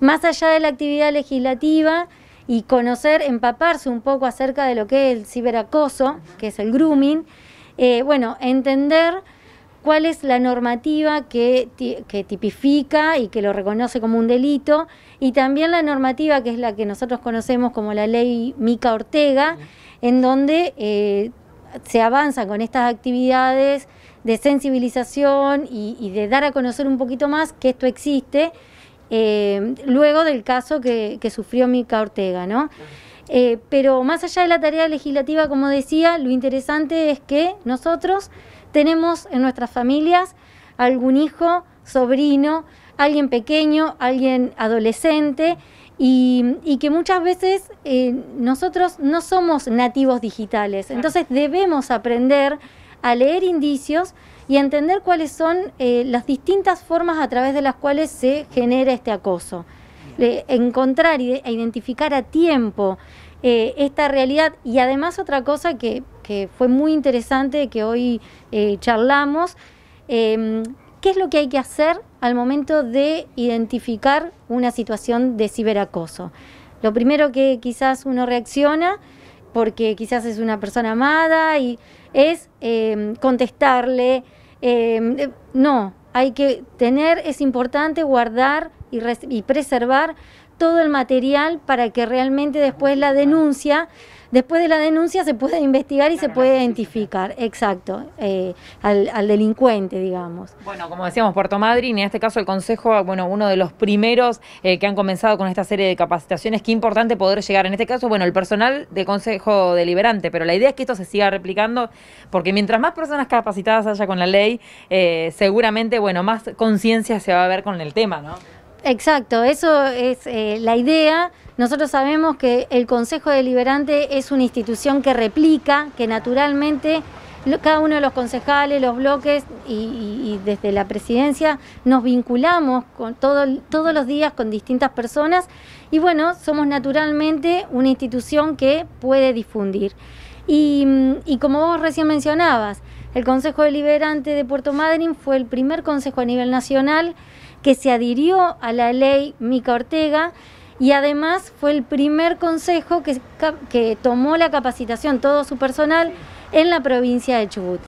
más allá de la actividad legislativa y conocer, empaparse un poco acerca de lo que es el ciberacoso, que es el grooming, eh, bueno, entender cuál es la normativa que, tipifica y que lo reconoce como un delito, y también la normativa que es la que nosotros conocemos como la ley Mica Ortega, en donde eh, se avanza con estas actividades de sensibilización y de dar a conocer un poquito más que esto existe eh, luego del caso que, sufrió Mica Ortega, ¿no? Eh, pero más allá de la tarea legislativa, como decía, lo interesante es que nosotros tenemos en nuestras familias algún hijo, sobrino, alguien pequeño, alguien adolescente, y, que muchas veces eh, nosotros no somos nativos digitales. Entonces debemos aprender a leer indicios y a entender cuáles son eh, las distintas formas a través de las cuales se genera este acoso. encontrar e identificar a tiempo eh, esta realidad y además otra cosa que, que fue muy interesante que hoy eh, charlamos, em, ¿qué es lo que hay que hacer al momento de identificar una situación de ciberacoso? Lo primero que quizás uno reacciona porque quizás es una persona amada y es em, contestarle, em, no, hay que tener, es importante guardar y, y preservar todo el material para que realmente después la denuncia, después de la denuncia se pueda investigar y se pueda identificar, exacto, eh, al, delincuente, digamos. Bueno, como decíamos, Puerto Madryn, en este caso el Consejo, bueno, uno de los primeros eh, que han comenzado con esta serie de capacitaciones, qué importante poder llegar, en este caso, bueno, el personal del Consejo Deliberante, pero la idea es que esto se siga replicando, porque mientras más personas capacitadas haya con la ley, eh, seguramente, bueno, más conciencia se va a ver con el tema, ¿no? Exacto, eso es eh, la idea. Nosotros sabemos que el Consejo Deliberante es una institución que replica, que naturalmente cada uno de los concejales, los bloques y, desde la presidencia nos vinculamos con todo, todos los días con distintas personas y bueno, somos naturalmente una institución que puede difundir. Y, y como vos recién mencionabas, el Consejo Deliberante de Puerto Madryn fue el primer consejo a nivel nacional que se adhirió a la ley Mica Ortega y además fue el primer consejo que, que tomó la capacitación todo su personal en la provincia de Chubut.